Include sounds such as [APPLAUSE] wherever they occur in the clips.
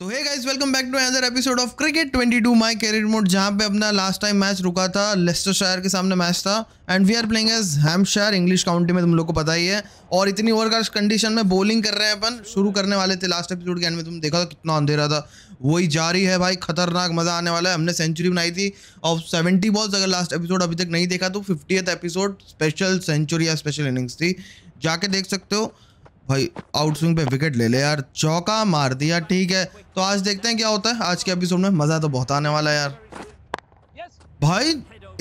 तो hey guys welcome back to another episode of cricket 22 my career mode जहां पे अपना लास्ट टाइम मैच रुका था लेस्टर शायर के सामने मैच था and we are playing as Hampshire English county में तुम लोग को पता ही है और इतनी का कंडीशन में बॉलिंग कर रहे हैं अपन शुरू करने वाले थे लास्ट एपिसोड के एंड में तुम देखा था कितना अंधेरा था वही जारी है भाई खतरनाक मज़ा आने वाला है हमने सेंचुरी बनाई थी और सेवेंटी बॉल्स अगर लास्ट एपिसोड अभी तक नहीं देखा तो फिफ्टी एपिसोड स्पेशल सेंचुरी या स्पेशल इनिंग्स थी जाके देख सकते हो भाई आउटस्विंग पे विकेट ले ले यार चौका मार दिया ठीक है तो आज देखते हैं क्या होता है आज के एपिसोड में मज़ा तो बहुत आने वाला है यार भाई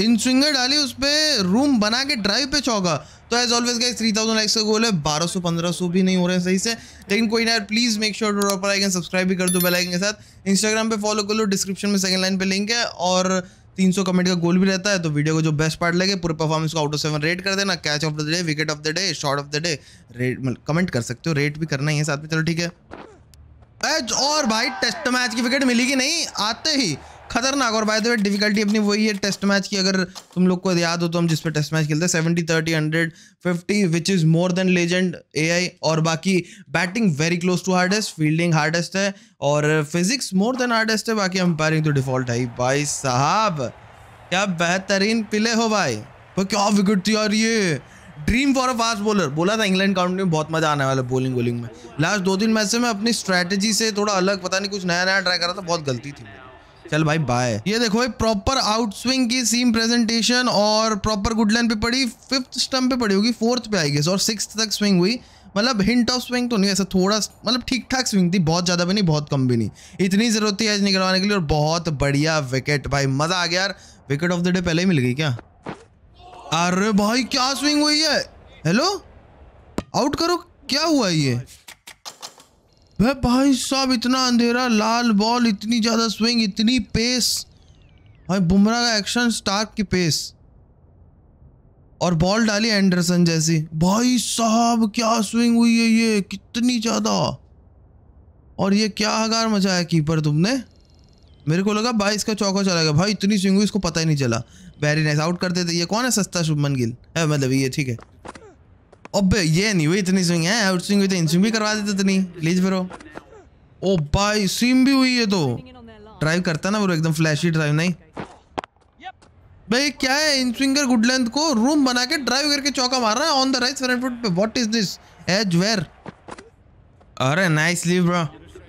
इन स्विंगर डाली उस पर रूम बना के ड्राइव पे चौका तो as always guys thousand likes का गोल है पंद्रह सौ भी नहीं हो रहे हैं सही से लेकिन कोई ना यार please make sure to dropper icon subscribe भी कर दो बेल आइकन के साथ इंस्टाग्राम पे फॉलो कर लो डिस्क्रिप्शन में सेकंड लाइन पे लिंक है और सौ कमेंट का गोल भी रहता है तो वीडियो को जो बेस्ट पार्ट लगे पूरे परफॉर्मेंस को आउट ऑफ सेवन रेट कर देना catch of the day wicket of the day shot of the day rate मतलब कमेंट कर सकते हो रेट भी करना ही है साथ में चलो ठीक है और भाई टेस्ट मैच की विकेट मिली कि नहीं आते ही खतरनाक और बाय द वे डिफिकल्टी अपनी वही है टेस्ट मैच की अगर तुम लोग को याद हो तो हम जिस पे टेस्ट मैच खेलते हैं seventy thirty hundred fifty which is more than legend AI और बाकी batting very close to hardest fielding hardest है और फिजिक्स मोर देन हार्डेस्ट है बाकी अंपायरिंग तो डिफॉल्ट है भाई साहब क्या बेहतरीन प्ले हो भाई पर क्या विकेट थी यार ये dream for a fast bowler बोला था इंग्लैंड काउंटी में बहुत मजा आने वाला बॉलिंग बॉलिंग में लास्ट दो तीन मैच से मैं अपनी स्ट्रैटेजी से थोड़ा अलग पता नहीं कुछ नया नया ट्राई करा था बहुत गलती थी मेरी चल भाई बाय ये देखो भाई प्रॉपर आउट स्विंग की सीम प्रेजेंटेशन और प्रॉपर गुड पे पड़ी फिफ्थ स्टम्प पे पड़ी होगी फोर्थ पे आई गेस और सिक्स तक स्विंग हुई मतलब हिंट ऑफ स्विंग तो नहीं ऐसा थोड़ा मतलब ठीक ठाक स्विंग थी बहुत ज़्यादा भी नहीं बहुत कम भी नहीं इतनी ज़रूरत थी आज निकलवाने के लिए और बहुत बढ़िया विकेट भाई मज़ा आ गया यार विकेट ऑफ द डे पहले ही मिल गई क्या अरे भाई क्या स्विंग हुई है हेलो आउट करो क्या हुआ ये वह भाई साहब इतना अंधेरा लाल बॉल इतनी ज़्यादा स्विंग इतनी पेस भाई बुमराह का एक्शन स्टार्क की पेस और बॉल डाली एंडरसन जैसी भाई साहब क्या स्विंग हुई है ये कितनी ज़्यादा और ये क्या हगार मचाया कीपर तुमने मेरे को लगा भाई इसका चौका चला गया भाई इतनी स्विंग हुई इसको पता ही नहीं चला वेरी नाइस आउट कर देते ये कौन है सस्ता शुभमन गिल मतलब ये ठीक है अबे ये नहीं हुई इतनी स्विंग है आउट स्विंग हुई तो इन स्विंग भी करवा देते नहीं प्लीज ब्रो ओ भाई स्विम भी हुई है तो ड्राइव करता ना ब्रो एकदम फ्लैशी ड्राइव नहीं भाई क्या है इन स्विंगर गुडलैंड को रूम बना के ड्राइव करके चौका मार रहा है on the right front foot पे what is this edge where अरे नाइस लीव ब्रो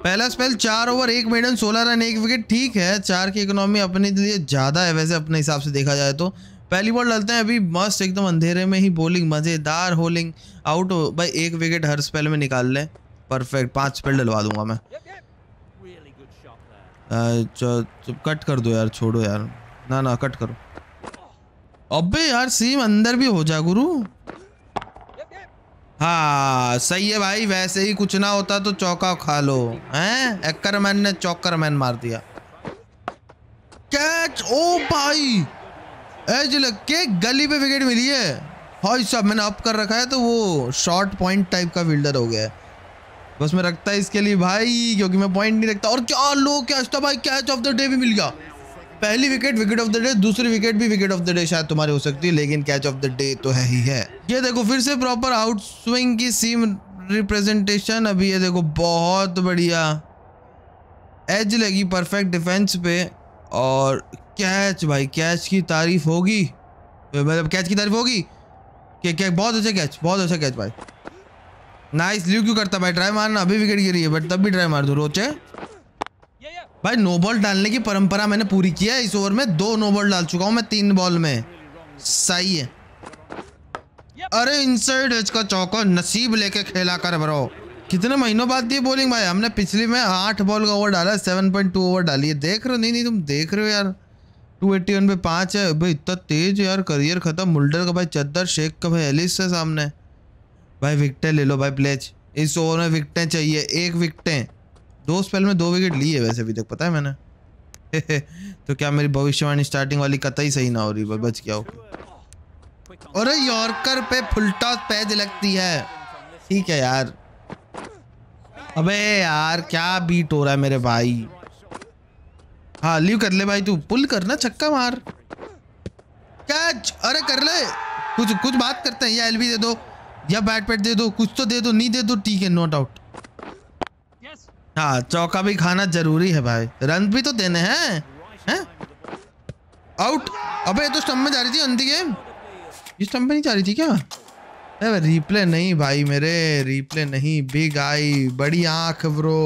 पहला स्पेल चार ओवर एक मेडन सोलह रन एक विकेट ठीक है चार की इकोनॉमी अपने लिए ज़्यादा है वैसे अपने हिसाब से देखा जाए तो पहली बॉल डालते हैं अभी मस्त एकदम अंधेरे में ही बॉलिंग मज़ेदार होलिंग आउट हो भाई एक विकेट हर स्पेल में निकाल ले परफेक्ट पांच स्पेल डलवा दूंगा मैं कट कर दो यार छोड़ो यार ना ना कट करो अबे यार सीम अंदर भी हो जा गुरु हाँ सही है भाई वैसे ही कुछ ना होता तो चौका खा लो हैं एक्कर मैन ने चौकर मैन मार दिया कैच ओ भाई एज लग के गली पे विकेट मिली है हाई साहब मैंने अप कर रखा है तो वो शॉर्ट पॉइंट टाइप का फील्डर हो गया है बस मैं रखता है इसके लिए भाई क्योंकि मैं पॉइंट नहीं रखता और क्या लो कैच था भाई कैच ऑफ द डे भी मिल गया पहली wicket wicket of the day दूसरी विकेट भी विकेट ऑफ द डे शायद तुम्हारी हो सकती है लेकिन कैच ऑफ द डे तो है ही है ये देखो फिर से प्रॉपर आउट स्विंग की सीम रिप्रेजेंटेशन अभी ये देखो बहुत बढ़िया एज लगी परफेक्ट डिफेंस पे और कैच भाई कैच की तारीफ होगी मतलब कैच की तारीफ होगी क्या क्या बहुत अच्छा कैच बहुत अच्छा कैच भाई नाइस ल्यू क्यों करता भाई ड्राई मारना अभी विकेट गिरी है बट तब भी ड्राई मार दो रोचे भाई नो बॉल डालने की परंपरा मैंने पूरी की है इस ओवर में दो नो बॉल डाल चुका हूँ मैं तीन बॉल में सही है अरे इनसाइड एज का चौका नसीब लेके खेला कर भरो कितने महीनों बाद दी बॉलिंग भाई हमने पिछली में आठ बॉल का ओवर डाला सेवन पॉइंट टू ओवर डाली है देख रहे हो नहीं नहीं तुम देख रहे हो यार टू एट्टी वन पे पाँच है भाई इतना तेज यार करियर ख़त्म मुल्डर का भाई चद्दर शेख का भाई एलिस है सामने भाई विकटें ले लो भाई प्लेज इस ओवर में विकटें चाहिए एक विकटें दो स्पेल में दो विकेट ली है वैसे अभी तक पता है मैंने [LAUGHS] तो क्या मेरी भविष्यवाणी स्टार्टिंग वाली कतई सही ना हो रही भाई बच गया हो अरे यॉर्कर पे फुलटा पैज लगती है ठीक है यार अबे यार क्या बीट हो रहा है मेरे भाई हाँ लीव कर ले भाई तू पुल कर ना छक्का मार कैच अरे कर ले कुछ कुछ बात करते हैं या एलबी दे दो या बैट पैट दे दो कुछ तो दे दो नहीं दे दो ठीक है नो डाउट हाँ चौका भी खाना जरूरी है भाई रन भी तो देने हैं हैं आउट अबे ये तो स्टम्प में जा रही थी अंधी गेम ये स्टम्प में नहीं जा रही थी क्या अरे रिप्ले नहीं भाई मेरे रिप्ले नहीं बिग आई बड़ी आंख ब्रो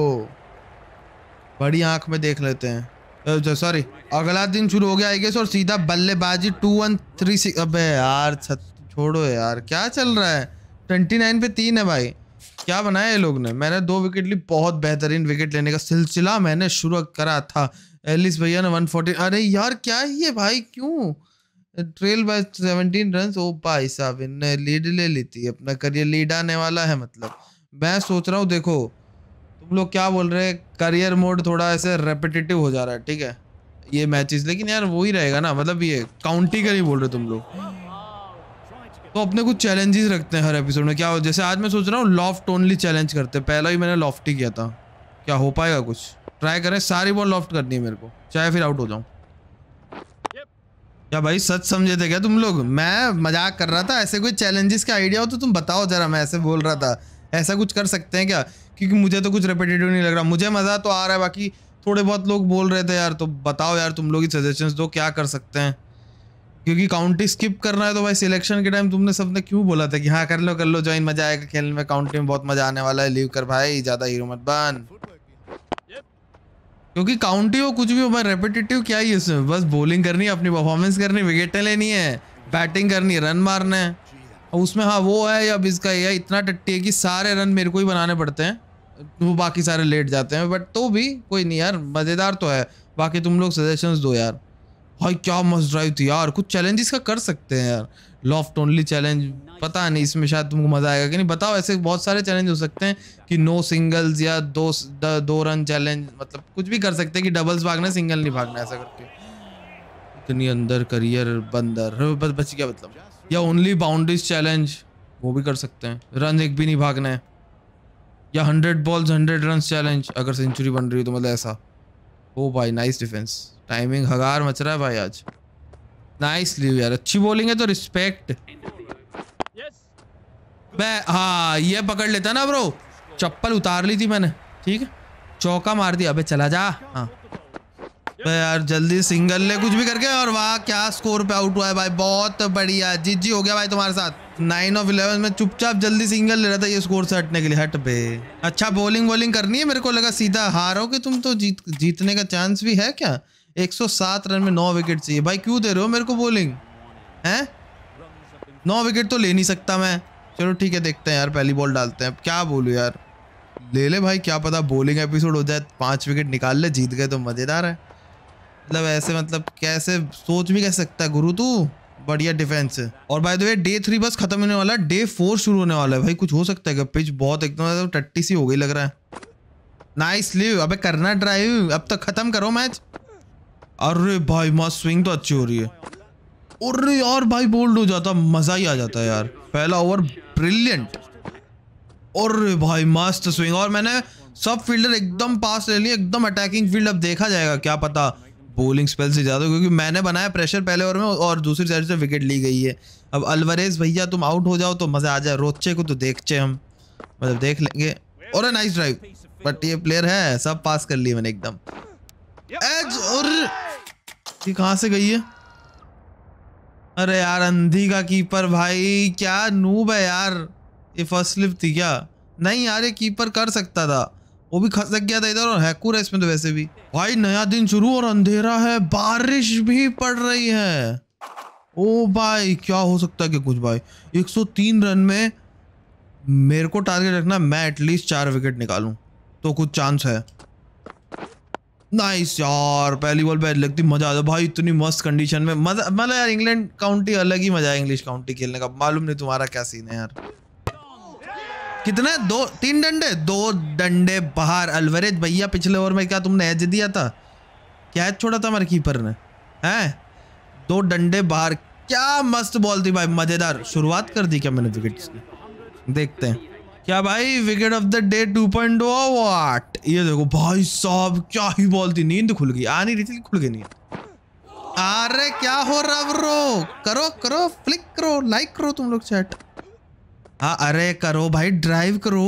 बड़ी आंख में देख लेते हैं सॉरी अगला दिन शुरू हो गया आई गेस और सीधा बल्लेबाजी टू वन थ्री सिक्स अब यार छोड़ो यार क्या चल रहा है ट्वेंटी नाइन पे तीन है भाई क्या बनाया ये लोग ने मैंने दो विकेट ली बहुत बेहतरीन विकेट लेने का सिलसिला मैंने शुरू करा था एलिस भैया ने वन फोर्टी अरे यार क्या है ये भाई क्यों ट्रेल बाय सेवनटीन रन ओ भाई साहब इनने लीड ले ली थी अपना करियर लीड आने वाला है मतलब मैं सोच रहा हूँ देखो तुम लोग क्या बोल रहे हैं करियर मोड थोड़ा ऐसे रेपिटेटिव हो जा रहा है ठीक है ये मैचेस लेकिन यार वो ही रहेगा ना मतलब ये काउंटी का ही बोल रहे तुम लोग तो अपने कुछ चैलेंजेस रखते हैं हर एपिसोड में क्या हो जैसे आज मैं सोच रहा हूँ लॉफ्ट ओनली चैलेंज करते हैं पहला ही मैंने लॉफ्ट ही किया था क्या हो पाएगा कुछ ट्राई करें सारी बॉल लॉफ्ट करनी है मेरे को चाहे फिर आउट हो जाऊँ क्या भाई सच समझे थे क्या तुम लोग मैं मजाक कर रहा था ऐसे कोई चैलेंजेस का आइडिया हो तो तुम बताओ जरा मैं ऐसे बोल रहा था ऐसा कुछ कर सकते हैं क्या क्योंकि मुझे तो कुछ रेपिटेटिव नहीं लग रहा मुझे मज़ा तो आ रहा है बाकी थोड़े बहुत लोग बोल रहे थे यार तो बताओ यार तुम लोग ही सजेशन दो क्या कर सकते हैं क्योंकि काउंटी स्किप करना है तो भाई सिलेक्शन के टाइम तुमने सबने क्यों बोला था कि हाँ कर लो कर लो ज्वाइन मजा आएगा खेलने में काउंटी में बहुत मजा आने वाला है लीव कर भाई ज़्यादा हीरो मत बन क्योंकि काउंटी हो कुछ भी हो भाई रेपिटेटिव क्या ही इसमें बस बॉलिंग करनी है अपनी परफॉर्मेंस करनी विकेटें लेनी है बैटिंग करनी है रन मारना है उसमें हाँ वो है अब इसका यह इतना टट्टी है कि सारे रन मेरे को ही बनाने पड़ते हैं वो बाकी सारे लेट जाते हैं बट तो भी कोई नहीं यार मज़ेदार तो है बाकी तुम लोग सजेशंस दो यार भाई क्या मस्त ड्राइव थी यार कुछ चैलेंजेस का कर सकते हैं यार लॉफ्ट ओनली चैलेंज पता नहीं इसमें शायद तुमको मज़ा आएगा कि नहीं बताओ ऐसे बहुत सारे चैलेंज हो सकते हैं कि नो सिंगल्स या दो द, दो रन चैलेंज मतलब कुछ भी कर सकते हैं कि डबल्स भागना सिंगल नहीं भागना ऐसा करके इतनी अंदर करियर बंदर बस बच गया मतलब या ओनली बाउंड्रीज चैलेंज वो भी कर सकते हैं रन एक भी नहीं भागना है या hundred balls hundred run challenge अगर सेंचुरी बन रही हो तो मतलब ऐसा ओ oh भाई नाइस डिफेंस टाइमिंग हगार मच रहा है भाई आज नाइस लीव यार अच्छी बॉलिंग है तो रिस्पेक्ट मैं हाँ ये पकड़ लेता ना ब्रो चप्पल उतार ली थी मैंने ठीक है चौका मार दिया अबे चला जा हाँ भाई यार जल्दी सिंगल ले कुछ भी करके और वाह क्या स्कोर पे आउट हुआ है भाई बहुत बढ़िया जीत जी हो गया भाई तुम्हारे साथ नाइन ऑफ इलेवन में चुपचाप जल्दी सिंगल ले रहा था ये स्कोर से हटने के लिए हट बे अच्छा बॉलिंग बॉलिंग करनी है मेरे को लगा सीधा कि तुम तो जीत जीतने का चांस भी है क्या 107 रन में नौ विकेट चाहिए भाई क्यों दे रहे हो मेरे को बॉलिंग हैं नौ विकेट तो ले नहीं सकता मैं चलो ठीक है देखते हैं यार पहली बॉल डालते हैं क्या बोलूँ यार ले ले भाई क्या पता बॉलिंग एपिसोड हो जाए पाँच विकेट निकाल ले जीत गए तो मज़ेदार है मतलब ऐसे मतलब कैसे सोच भी कह सकता है गुरु तू बढ़िया डिफेंस है और by the way day three बस खत्म होने वाला है डे फोर शुरू होने वाला है भाई कुछ हो सकता है क्या पिच बहुत एकदम तो टट्टी सी हो गई लग रहा है नाइस लिव अबे करना ड्राइव अब तक तो खत्म करो मैच अरे भाई मस्त स्विंग तो अच्छी हो रही है अरे यार भाई बोल्ड हो जाता मजा ही आ जाता है यार पहला ओवर ब्रिलियंट अरे भाई मस्त स्विंग और मैंने सब फील्डर एकदम पास ले लिया एकदम अटैकिंग फील्ड अब देखा जाएगा क्या पता बोलिंग स्पेल से ज़्यादा क्योंकि मैंने बनाया प्रेशर पहले ओवर में और दूसरी साइड से विकेट ली गई है अब अलवरेज भैया तुम आउट हो जाओ तो मज़ा आ जाए रोचे को तो देखचे हम मतलब देख लेंगे और नाइस ड्राइव बट ये प्लेयर है सब पास कर लिए मैंने एकदम एज और ये कहाँ से गई है अरे यार अंधी का कीपर भाई क्या नूब है यार ये फर्स्ट स्लिप थी क्या नहीं यार ये कीपर कर सकता था वो भी खसक गया था इधर और हैकूर है इसमें तो वैसे भी भाई नया दिन शुरू और अंधेरा है बारिश भी पड़ रही है ओ भाई क्या हो सकता है क्या कुछ भाई 103 रन में मेरे को टारगेट रखना मैं एटलीस्ट चार विकेट निकालूं तो कुछ चांस है नाइस यार पहली बॉल बैट लगती मजा आता भाई इतनी मस्त कंडीशन में मतलब यार इंग्लैंड काउंटी अलग ही मजा है इंग्लिश काउंटी खेलने का मालूम नहीं तुम्हारा क्या सीन है यार कितने दो तीन डंडे दो डंडे बाहर अलवरेज भैया पिछले ओवर में क्या तुमने एज दिया था क्या एज छोड़ा था हमारे कीपर ने हैं दो डंडे बाहर क्या मस्त बॉल थी भाई मज़ेदार शुरुआत कर दी क्या मैंने विकेट की देखते हैं क्या भाई wicket of the day to point what ये देखो भाई साहब क्या ही बॉल थी नींद खुल गई आ नहीं रही थी खुल गई नींद अरे क्या हो रहा ब्रो करो करो फ्लिक करो लाइक करो तुम लोग चैट हाँ अरे करो भाई ड्राइव करो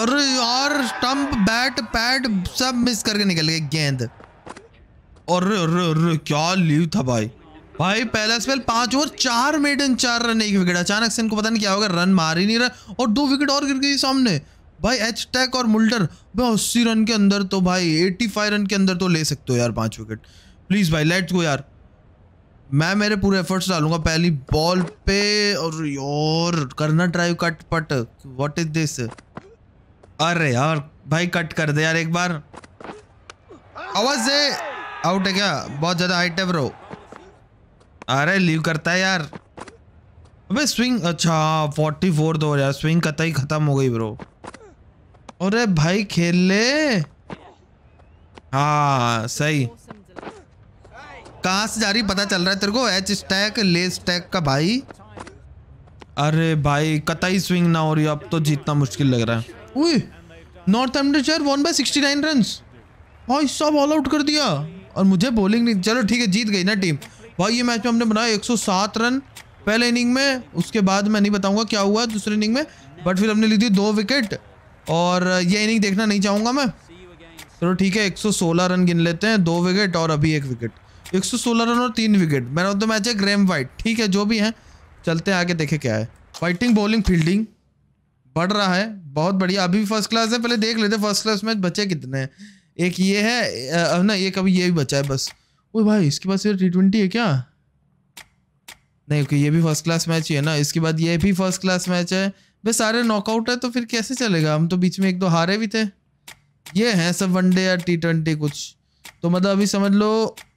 अरे यार स्टंप बैट पैड सब मिस करके निकल गए गेंद अरे अरे अरे क्या लीव था भाई भाई पहला स्पेल पांच ओवर चार मेडन चार रन एक विकेट अचानक से इनको पता नहीं क्या होगा रन मार ही नहीं रहा और दो विकेट और गिर गई सामने भाई एच टैक और मुल्टर भाई अस्सी रन के अंदर तो भाई एट्टी फाइव रन के अंदर तो ले सकते हो यार पांच विकेट प्लीज़ भाई लेट्स गो यार मैं मेरे पूरे एफर्ट्स डालूंगा पहली बॉल पे और यार करना ड्राइव कट पट व्हाट इज दिस अरे यार भाई कट कर दे यार एक बार आवाज से आउट है क्या बहुत ज्यादा हाइट है ब्रो अरे लीव करता है यार अबे स्विंग अच्छा फोर्टी फोर दो यार स्विंग कतई खत्म हो गई ब्रो अरे भाई खेल ले हाँ सही कहाँ से जा रही पता चल रहा है तेरे को एच स्टैक ले स्टैक का भाई अरे भाई कतई स्विंग ना हो रही अब तो जीतना मुश्किल लग रहा है Northamptonshire one by sixty nine run भाई सब ऑल आउट कर दिया और मुझे बॉलिंग नहीं चलो ठीक है जीत गई ना टीम भाई ये मैच में हमने बनाया 107 रन पहले इनिंग में उसके बाद मैं नहीं बताऊंगा क्या हुआ दूसरे इनिंग में बट फिर हमने ली थी दो विकेट और ये इनिंग देखना नहीं चाहूँगा मैं चलो ठीक है एक रन गिन लेते हैं दो विकेट और अभी एक विकेट एक सौ सोलह रन और तीन wicket man of the match है ग्रेम वाइट ठीक है जो भी है चलते हैं आगे देखे क्या है फाइटिंग बॉलिंग फील्डिंग बढ़ रहा है बहुत बढ़िया अभी भी फर्स्ट क्लास है पहले देख लेते फर्स्ट क्लास में बचे कितने हैं एक ये है ना एक अभी ये भी बचा है बस ओ भाई इसके पास ये टी ट्वेंटी है क्या नहीं ओके ये भी फर्स्ट क्लास मैच ही है ना इसके बाद ये भी फर्स्ट क्लास मैच है भाई सारे नॉकआउट है तो फिर कैसे चलेगा हम तो बीच में एक दो हारे भी थे ये हैं सब वनडे या टी ट्वेंटी कुछ तो मतलब अभी समझ लो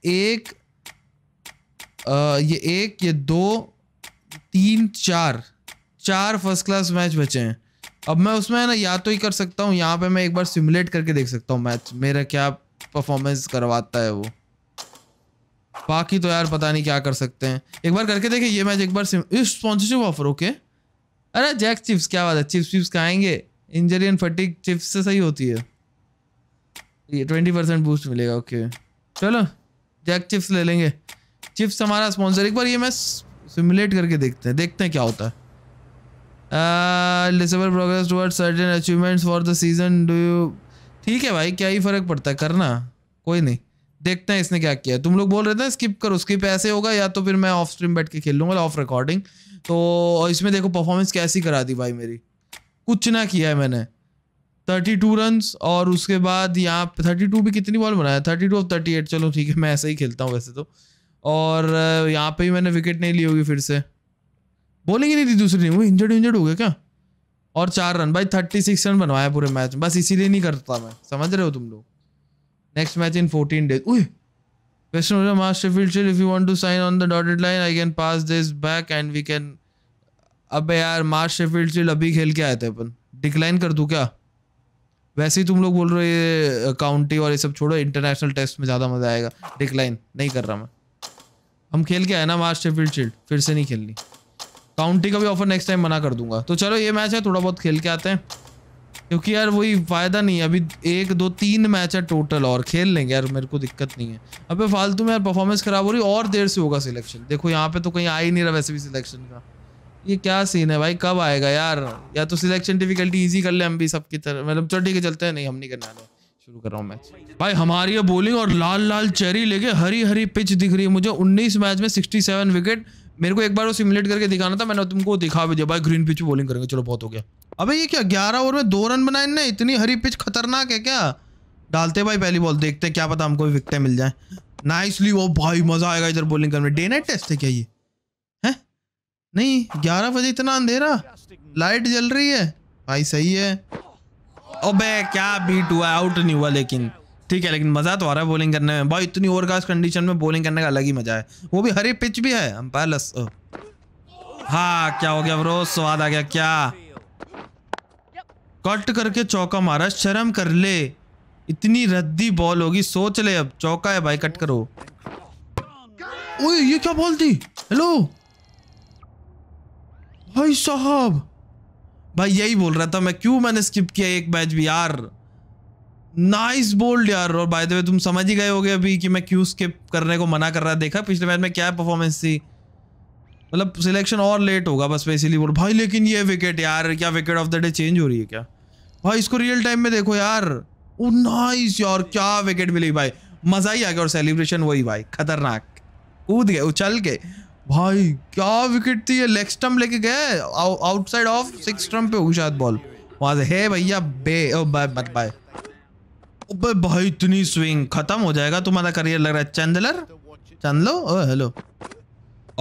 एक आ, ये एक ये दो तीन चार चार फर्स्ट क्लास मैच बचे हैं अब मैं उसमें ना या तो ही कर सकता हूँ यहाँ पे मैं एक बार सिमुलेट करके देख सकता हूँ मैच मेरा क्या परफॉर्मेंस करवाता है वो बाकी तो यार पता नहीं क्या कर सकते हैं एक बार करके देखिए ये मैच एक बार स्पॉन्सरशिप ऑफर ओके अरे जैक चिप्स क्या बात है चिप्स चिप्स खाएंगे इंजरी एंड फटिक चिप्स से सही होती है ये ट्वेंटी परसेंट बूस्ट मिलेगा ओके चलो जैक चिप्स ले लेंगे चिप्स हमारा स्पॉन्सर एक बार ये मैं सिमुलेट करके देखते हैं देखते हैं क्या होता है progress toward certain achievements for the season do you ठीक है भाई क्या ही फ़र्क पड़ता है करना कोई नहीं देखते हैं इसने क्या किया तुम लोग बोल रहे थे स्किप करो स्किप ऐसे होगा या तो फिर मैं ऑफ स्ट्रीम बैठ के खेल लूँगा ऑफ रिकॉर्डिंग तो इसमें देखो परफॉर्मेंस कैसी करा दी भाई मेरी कुछ ना किया है मैंने थर्टी टू रन और उसके बाद यहाँ पे थर्टी टू भी कितनी बॉल बनाया थर्टी टू और थर्टी एट चलो ठीक है मैं ऐसे ही खेलता हूँ वैसे तो और यहाँ पे ही मैंने विकेट नहीं ली होगी फिर से बॉलिंग ही नहीं थी दूसरी टीम वो इंजर्ड इंजर्ड हो गया क्या और चार रन भाई थर्टी सिक्स रन बनवाया पूरे मैच में बस इसीलिए नहीं करता मैं समझ रहे हो तुम लोग next match in fourteen days uh question हो रहा master field if you want to sign on the dotted line I can pass this back and we can अब यार मास्टर फील्ड चिल अभी खेल के आए थे अपन डिक्लाइन कर दूँ क्या वैसे ही तुम लोग बोल रहे हो ये काउंटी और ये सब छोड़ो इंटरनेशनल टेस्ट में ज़्यादा मज़ा आएगा डिक्लाइन नहीं कर रहा मैं हम खेल के आए ना मार्च फील्ड शील्ड फिर से नहीं खेलनी काउंटी का भी ऑफर नेक्स्ट टाइम मना कर दूंगा तो चलो ये मैच है थोड़ा बहुत खेल के आते हैं क्योंकि यार वही फ़ायदा नहीं है अभी एक दो तीन मैच है टोटल और खेल लेंगे यार मेरे को दिक्कत नहीं है अबे फालतू में यार परफॉर्मेंस खराब हो रही और देर से होगा सिलेक्शन देखो यहाँ पे तो कहीं आ ही नहीं रहा वैसे भी सिलेक्शन का ये क्या सीन है भाई कब आएगा यार या तो सिलेक्शन डिफिकल्टी इजी कर ले हम भी सबकी तरह मतलब चल ठीक है चलते हैं नहीं हम नहीं करना शुरू कर रहा हूँ मैच भाई हमारी ये बॉलिंग और लाल लाल चेरी लेके हरी हरी पिच दिख रही है मुझे 19 मैच में 67 विकेट मेरे को एक बार वो सिमुलेट करके दिखाना था मैंने तुमको दिखा भी दिया भाई ग्रीन पिच बॉलिंग करेंगे चलो बहुत हो गया अभी ये क्या ग्यारह ओवर में दो रन बनाए ना इतनी हरी पिच खतरनाक है क्या डालते भाई पहली बॉल देखते क्या पता हमको विकटें मिल जाए नाइसली वो भाई मजा आएगा इधर बॉलिंग करने डे नाइट टेस्ट है क्या ये नहीं ग्यारह बजे इतना अंधेरा लाइट जल रही है भाई सही है अबे क्या बीट हुआ आउट नहीं हुआ लेकिन ठीक है लेकिन मज़ा तो आ रहा है बॉलिंग करने में भाई इतनी ओवरकास्ट कंडीशन में बॉलिंग करने का अलग ही मज़ा है वो भी हरी पिच भी है पैलस हाँ क्या हो गया ब्रो स्वाद आ गया क्या कट करके चौका मारा शर्म कर ले इतनी रद्दी बॉल होगी सोच ले अब चौका है भाई कट करो ओए ये क्या बॉल थी हेलो भाई साहब भाई यही बोल रहा था मैं क्यों मैंने स्किप किया एक मैच भी यार नाइस बोल्ड यार और बाय द वे तुम समझ ही गए होगे अभी कि मैं क्यों स्किप करने को मना कर रहा देखा पिछले मैच में क्या परफॉर्मेंस थी मतलब सिलेक्शन और लेट होगा बस मैं बोल भाई लेकिन ये विकेट यार क्या wicket of the day change हो रही है क्या भाई इसको रियल टाइम में देखो यार ओ नाइस यार क्या विकेट मिली भाई मज़ा ही आ गया और सेलिब्रेशन वही भाई खतरनाक कूद गए उछल के भाई क्या विकेट थी ये लेग स्टंप लेके गए आउटसाइड ऑफ सिक्स स्टंप पे होगी शायद बॉल वहां से हे भैया बे ओ बाय मत बाय अबे भाई इतनी स्विंग खत्म हो जाएगा तुम्हारा करियर लग रहा है चंदलर चंदलो ओ oh, हेलो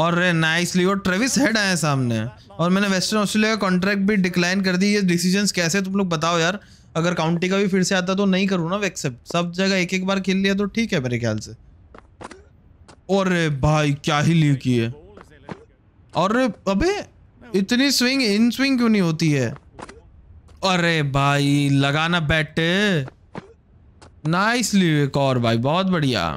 और नाइस लियो ट्रेविस हेड आए सामने और मैंने वेस्टर्न ऑस्ट्रेलिया का कॉन्ट्रैक्ट भी डिक्लाइन कर दी ये डिसीजंस कैसे तुम लोग बताओ यार अगर काउंटी का भी फिर से आता तो नहीं करूँ ना एक्सेप्ट सब जगह एक एक बार खेल लिया तो ठीक है मेरे ख्याल से और भाई क्या ही लीव की है और अबे इतनी स्विंग इन स्विंग क्यों नहीं होती है अरे भाई लगाना बैट नाइसली एक और भाई बहुत बढ़िया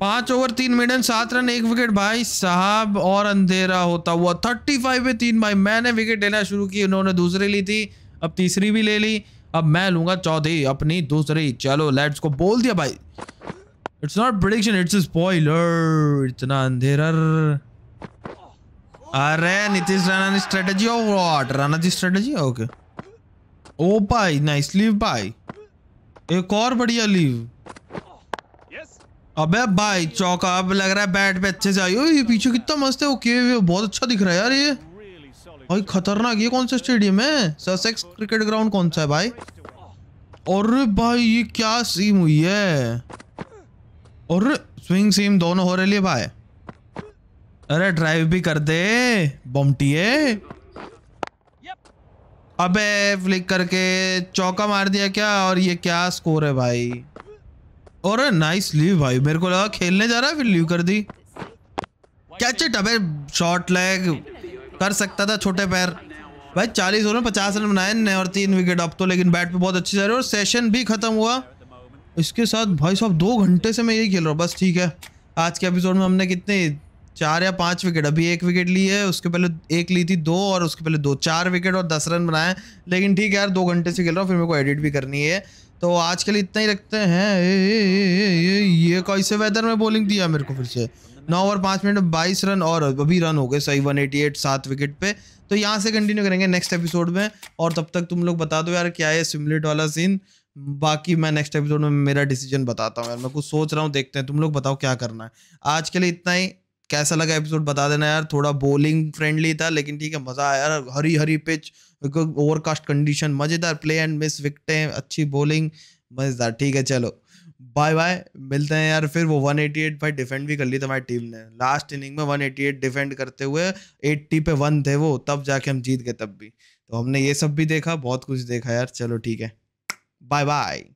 पांच ओवर तीन मिनट सात रन एक विकेट भाई साहब और अंधेरा होता हुआ थर्टी फाइव पे तीन भाई मैंने विकेट लेना शुरू की उन्होंने दूसरी ली थी अब तीसरी भी ले ली अब मैं लूंगा चौथी अपनी दूसरी चलो लेट्स को बोल दिया भाई it's not prediction, it's spoiler इतना अंधेरा अरे नीतीश राणा ने स्ट्रेटजी और what Rana ji strategy okay ओ भाई नाइस लीव भाई एक और बढ़िया लीव अबे भाई चौका अब लग रहा है बैट पे अच्छे से आयो ये पीछे कितना मस्त है ओके बहुत अच्छा दिख रहा है यार ये भाई खतरनाक ये कौन सा स्टेडियम है ससेक्स क्रिकेट ग्राउंड कौन सा है भाई और भाई ये क्या सीम हुई है और स्विंग सीम दोनों हो रहे लिए भाई अरे ड्राइव भी कर दे बॉम्बटिए अबे फ्लिक करके चौका मार दिया क्या और ये क्या स्कोर है भाई और नाइस लीव भाई मेरे को लगा खेलने जा रहा है फिर लीव कर दी क्या चिट अबे शॉर्ट लेग कर सकता था छोटे पैर भाई चालीस ओवर में पचास रन बनाए और तीन विकेट अब तो लेकिन बैट पे बहुत अच्छी जा रही है और सेशन भी खत्म हुआ इसके साथ भाई साहब दो घंटे से मैं यही खेल रहा हूँ बस ठीक है आज के एपिसोड में हमने कितने चार या पांच विकेट अभी एक विकेट ली है उसके पहले एक ली थी दो और उसके पहले दो चार विकेट और दस रन बनाए लेकिन ठीक है यार दो घंटे से खेल रहा हूँ फिर मेरे को एडिट भी करनी है तो आज के लिए इतना ही रखते हैं ए, ए, ए, ए, ये कैसे वेदर में बॉलिंग दिया मेरे को फिर से नौ ओवर पाँच मिनट में बाईस रन और अभी रन हो गए सही वन एटी एट सात विकेट पे तो यहाँ से कंटिन्यू करेंगे नेक्स्ट एपिसोड में और तब तक तुम लोग बता दो यार क्या है सिमलेट वाला सीन बाकी मैं नेक्स्ट एपिसोड में मेरा डिसीजन बताता हूँ यार मैं कुछ सोच रहा हूँ देखते हैं तुम लोग बताओ क्या करना है आज के लिए इतना ही कैसा लगा एपिसोड बता देना यार थोड़ा बोलिंग फ्रेंडली था लेकिन ठीक है मज़ा आया यार हरी हरी पिच ओवरकास्ट कंडीशन मज़ेदार प्ले एंड मिस विकटें अच्छी बॉलिंग मज़ेदार ठीक है चलो बाय बाय मिलते हैं यार फिर वो 188 भाई डिफेंड भी कर ली हमारी टीम ने लास्ट इनिंग में 188 डिफेंड करते हुए 80 पे वन थे वो तब जाके हम जीत गए तब भी तो हमने ये सब भी देखा बहुत कुछ देखा यार चलो ठीक है Bye bye.